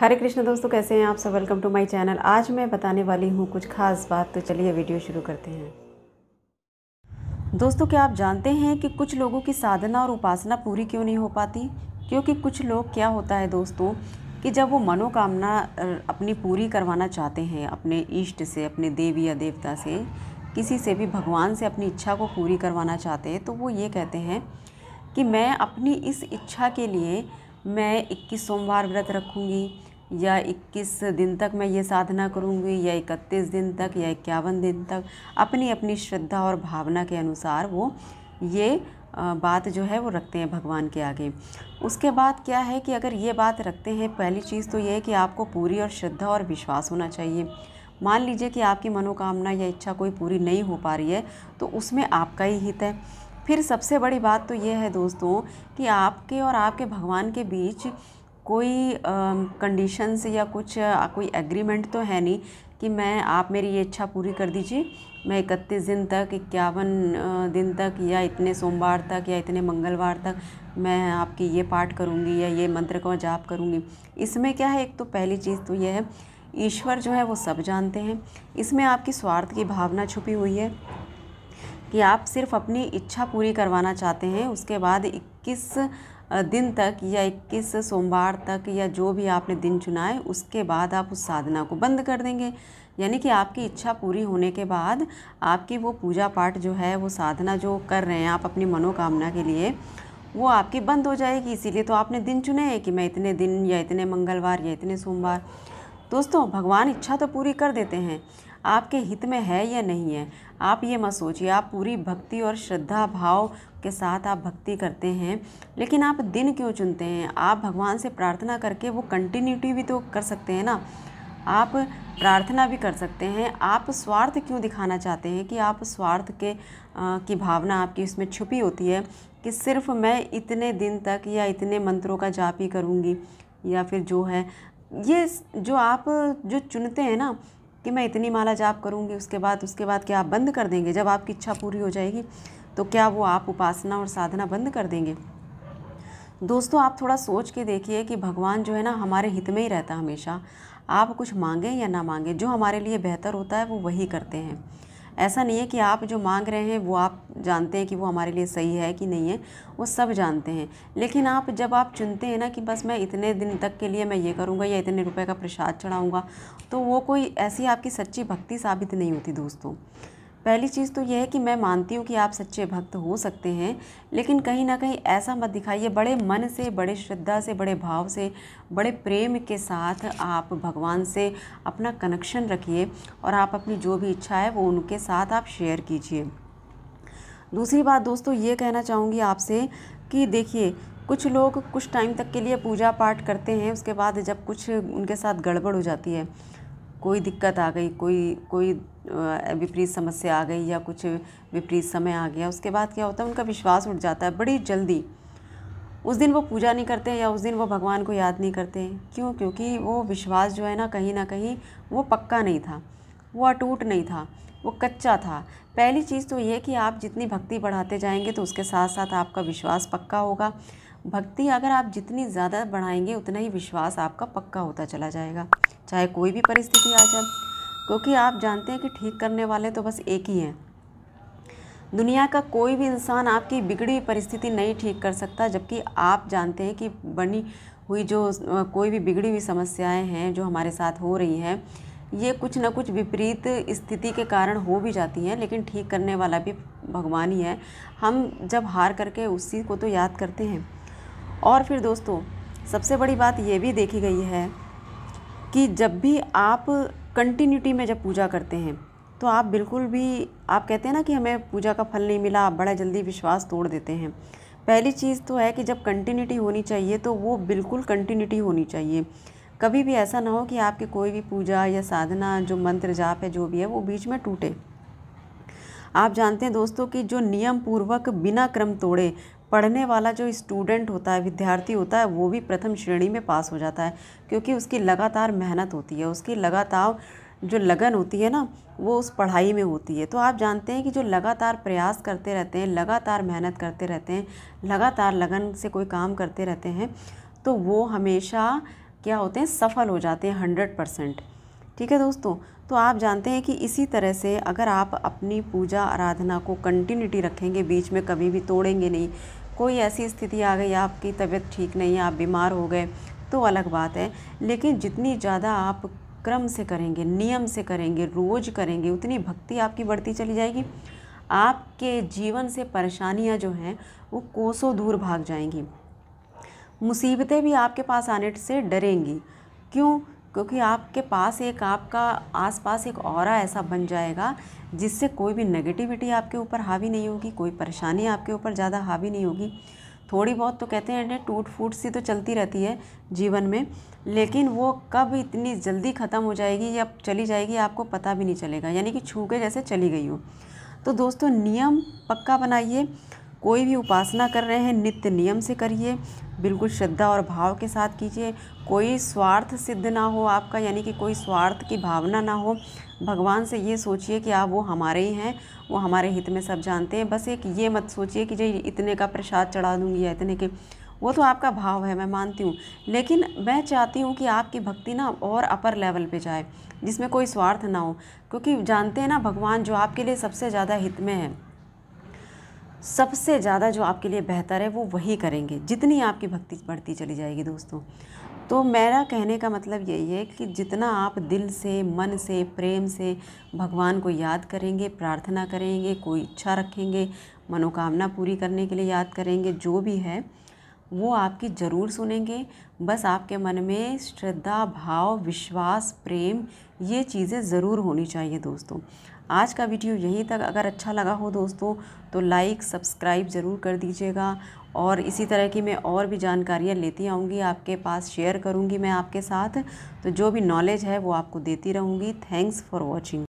हरे कृष्ण दोस्तों कैसे हैं आप सब वेलकम टू माय चैनल आज मैं बताने वाली हूँ कुछ खास बात तो चलिए वीडियो शुरू करते हैं दोस्तों क्या आप जानते हैं कि कुछ लोगों की साधना और उपासना पूरी क्यों नहीं हो पाती क्योंकि कुछ लोग क्या होता है दोस्तों कि जब वो मनोकामना अपनी पूरी करवाना चाहते हैं अपने इष्ट से अपने देवी या देवता से किसी से भी भगवान से अपनी इच्छा को पूरी करवाना चाहते हैं तो वो ये कहते हैं कि मैं अपनी इस इच्छा के लिए मैं 21 सोमवार व्रत रखूंगी या 21 दिन तक मैं ये साधना करूँगी या 31 दिन तक या इक्यावन दिन तक अपनी अपनी श्रद्धा और भावना के अनुसार वो ये बात जो है वो रखते हैं भगवान के आगे उसके बाद क्या है कि अगर ये बात रखते हैं पहली चीज़ तो ये है कि आपको पूरी और श्रद्धा और विश्वास होना चाहिए मान लीजिए कि आपकी मनोकामना या इच्छा कोई पूरी नहीं हो पा रही है तो उसमें आपका ही हित है फिर सबसे बड़ी बात तो ये है दोस्तों कि आपके और आपके भगवान के बीच कोई कंडीशंस या कुछ कोई एग्रीमेंट तो है नहीं कि मैं आप मेरी ये इच्छा पूरी कर दीजिए मैं इकतीस दिन तक इक्यावन दिन तक या इतने सोमवार तक या इतने मंगलवार तक मैं आपकी ये पाठ करूँगी या ये मंत्र का जाप करूँगी इसमें क्या है एक तो पहली चीज़ तो यह है ईश्वर जो है वो सब जानते हैं इसमें आपकी स्वार्थ की भावना छुपी हुई है कि आप सिर्फ अपनी इच्छा पूरी करवाना चाहते हैं उसके बाद इक्कीस दिन तक या 21 सोमवार तक या जो भी आपने दिन चुना है उसके बाद आप उस साधना को बंद कर देंगे यानी कि आपकी इच्छा पूरी होने के बाद आपकी वो पूजा पाठ जो है वो साधना जो कर रहे हैं आप अपनी मनोकामना के लिए वो आपकी बंद हो जाएगी इसीलिए तो आपने दिन चुने हैं कि मैं इतने दिन या इतने मंगलवार या इतने सोमवार दोस्तों भगवान इच्छा तो पूरी कर देते हैं आपके हित में है या नहीं है आप ये मत सोचिए आप पूरी भक्ति और श्रद्धा भाव के साथ आप भक्ति करते हैं लेकिन आप दिन क्यों चुनते हैं आप भगवान से प्रार्थना करके वो कंटिन्यूटी भी तो कर सकते हैं ना आप प्रार्थना भी कर सकते हैं आप स्वार्थ क्यों दिखाना चाहते हैं कि आप स्वार्थ के आ, की भावना आपकी इसमें छुपी होती है कि सिर्फ मैं इतने दिन तक या इतने मंत्रों का जाप ही करूँगी या फिर जो है ये जो आप जो चुनते हैं ना कि मैं इतनी माला जाप करूँगी उसके बाद उसके बाद क्या आप बंद कर देंगे जब आपकी इच्छा पूरी हो जाएगी तो क्या वो आप उपासना और साधना बंद कर देंगे दोस्तों आप थोड़ा सोच के देखिए कि भगवान जो है ना हमारे हित में ही रहता हमेशा आप कुछ मांगें या ना मांगें जो हमारे लिए बेहतर होता है वो वही करते हैं ऐसा नहीं है कि आप जो मांग रहे हैं वो आप जानते हैं कि वो हमारे लिए सही है कि नहीं है वो सब जानते हैं लेकिन आप जब आप चुनते हैं ना कि बस मैं इतने दिन तक के लिए मैं ये करूँगा या इतने रुपये का प्रसाद चढ़ाऊँगा तो वो कोई ऐसी आपकी सच्ची भक्ति साबित नहीं होती दोस्तों पहली चीज़ तो यह है कि मैं मानती हूँ कि आप सच्चे भक्त हो सकते हैं लेकिन कहीं ना कहीं ऐसा मत दिखाइए बड़े मन से बड़े श्रद्धा से बड़े भाव से बड़े प्रेम के साथ आप भगवान से अपना कनेक्शन रखिए और आप अपनी जो भी इच्छा है वो उनके साथ आप शेयर कीजिए दूसरी बात दोस्तों ये कहना चाहूँगी आपसे कि देखिए कुछ लोग कुछ टाइम तक के लिए पूजा पाठ करते हैं उसके बाद जब कुछ उनके साथ गड़बड़ हो जाती है कोई दिक्कत आ गई कोई कोई विपरीत समस्या आ गई या कुछ विपरीत समय आ गया उसके बाद क्या होता है उनका विश्वास उठ जाता है बड़ी जल्दी उस दिन वो पूजा नहीं करते या उस दिन वो भगवान को याद नहीं करते क्यों क्योंकि वो विश्वास जो है ना कहीं ना कहीं वो पक्का नहीं था वो अटूट नहीं था वो कच्चा था पहली चीज़ तो ये कि आप जितनी भक्ति बढ़ाते जाएंगे तो उसके साथ साथ आपका विश्वास पक्का होगा भक्ति अगर आप जितनी ज़्यादा बढ़ाएंगे उतना ही विश्वास आपका पक्का होता चला जाएगा चाहे कोई भी परिस्थिति आ जाए क्योंकि आप जानते हैं कि ठीक करने वाले तो बस एक ही हैं दुनिया का कोई भी इंसान आपकी बिगड़ी हुई परिस्थिति नहीं ठीक कर सकता जबकि आप जानते हैं कि बनी हुई जो कोई भी बिगड़ी हुई समस्याएं हैं जो हमारे साथ हो रही हैं ये कुछ ना कुछ विपरीत स्थिति के कारण हो भी जाती हैं लेकिन ठीक करने वाला भी भगवान ही है हम जब हार करके उसी को तो याद करते हैं और फिर दोस्तों सबसे बड़ी बात ये भी देखी गई है कि जब भी आप कंटिन्यूटी में जब पूजा करते हैं तो आप बिल्कुल भी आप कहते हैं ना कि हमें पूजा का फल नहीं मिला आप बड़ा जल्दी विश्वास तोड़ देते हैं पहली चीज़ तो है कि जब कंटिन्यूटी होनी चाहिए तो वो बिल्कुल कंटिन्यूटी होनी चाहिए कभी भी ऐसा ना हो कि आपकी कोई भी पूजा या साधना जो मंत्र जाप है जो भी है वो बीच में टूटे आप जानते हैं दोस्तों कि जो नियम पूर्वक बिना क्रम तोड़े पढ़ने वाला जो स्टूडेंट होता है विद्यार्थी होता है वो भी प्रथम श्रेणी में पास हो जाता है क्योंकि उसकी लगातार मेहनत होती है उसकी लगातार जो लगन होती है ना वो उस पढ़ाई में होती है तो आप जानते हैं कि जो लगातार प्रयास करते रहते हैं लगातार मेहनत करते रहते हैं लगातार लगन से कोई काम करते रहते हैं तो वो हमेशा क्या होते हैं सफल हो जाते हैं हंड्रेड परसेंट ठीक है दोस्तों तो आप जानते हैं कि इसी तरह से अगर आप अपनी पूजा आराधना को कंटिन्यूटी रखेंगे बीच में कभी भी तोड़ेंगे नहीं कोई ऐसी स्थिति आ गई आपकी तबीयत ठीक नहीं है आप बीमार हो गए तो अलग बात है लेकिन जितनी ज़्यादा आप क्रम से करेंगे नियम से करेंगे रोज़ करेंगे उतनी भक्ति आपकी बढ़ती चली जाएगी आपके जीवन से परेशानियाँ जो हैं वो कोसों दूर भाग जाएंगी मुसीबतें भी आपके पास आने से डरेंगी क्यों क्योंकि आपके पास एक आपका आसपास एक और ऐसा बन जाएगा जिससे कोई भी नेगेटिविटी आपके ऊपर हावी नहीं होगी कोई परेशानी आपके ऊपर ज़्यादा हावी नहीं होगी थोड़ी बहुत तो कहते हैं टूट फूट सी तो चलती रहती है जीवन में लेकिन वो कब इतनी जल्दी ख़त्म हो जाएगी या चली जाएगी आपको पता भी नहीं चलेगा यानी कि छू के जैसे चली गई हो तो दोस्तों नियम पक्का बनाइए कोई भी उपासना कर रहे हैं नित्य नियम से करिए बिल्कुल श्रद्धा और भाव के साथ कीजिए कोई स्वार्थ सिद्ध ना हो आपका यानी कि कोई स्वार्थ की भावना ना हो भगवान से ये सोचिए कि आप वो हमारे ही हैं वो हमारे हित में सब जानते हैं बस एक ये मत सोचिए कि जी इतने का प्रसाद चढ़ा दूँगी या इतने के वो तो आपका भाव है मैं मानती हूँ लेकिन मैं चाहती हूँ कि आपकी भक्ति ना और अपर लेवल पे जाए जिसमें कोई स्वार्थ ना हो क्योंकि जानते हैं ना भगवान जो आपके लिए सबसे ज़्यादा हित में है सबसे ज़्यादा जो आपके लिए बेहतर है वो वही करेंगे जितनी आपकी भक्ति बढ़ती चली जाएगी दोस्तों तो मेरा कहने का मतलब यही है कि जितना आप दिल से मन से प्रेम से भगवान को याद करेंगे प्रार्थना करेंगे कोई इच्छा रखेंगे मनोकामना पूरी करने के लिए याद करेंगे जो भी है वो आपकी ज़रूर सुनेंगे बस आपके मन में श्रद्धा भाव विश्वास प्रेम ये चीज़ें ज़रूर होनी चाहिए दोस्तों आज का वीडियो यहीं तक अगर अच्छा लगा हो दोस्तों तो लाइक सब्सक्राइब ज़रूर कर दीजिएगा और इसी तरह की मैं और भी जानकारियाँ लेती आऊँगी आपके पास शेयर करूँगी मैं आपके साथ तो जो भी नॉलेज है वो आपको देती रहूँगी थैंक्स फॉर वॉचिंग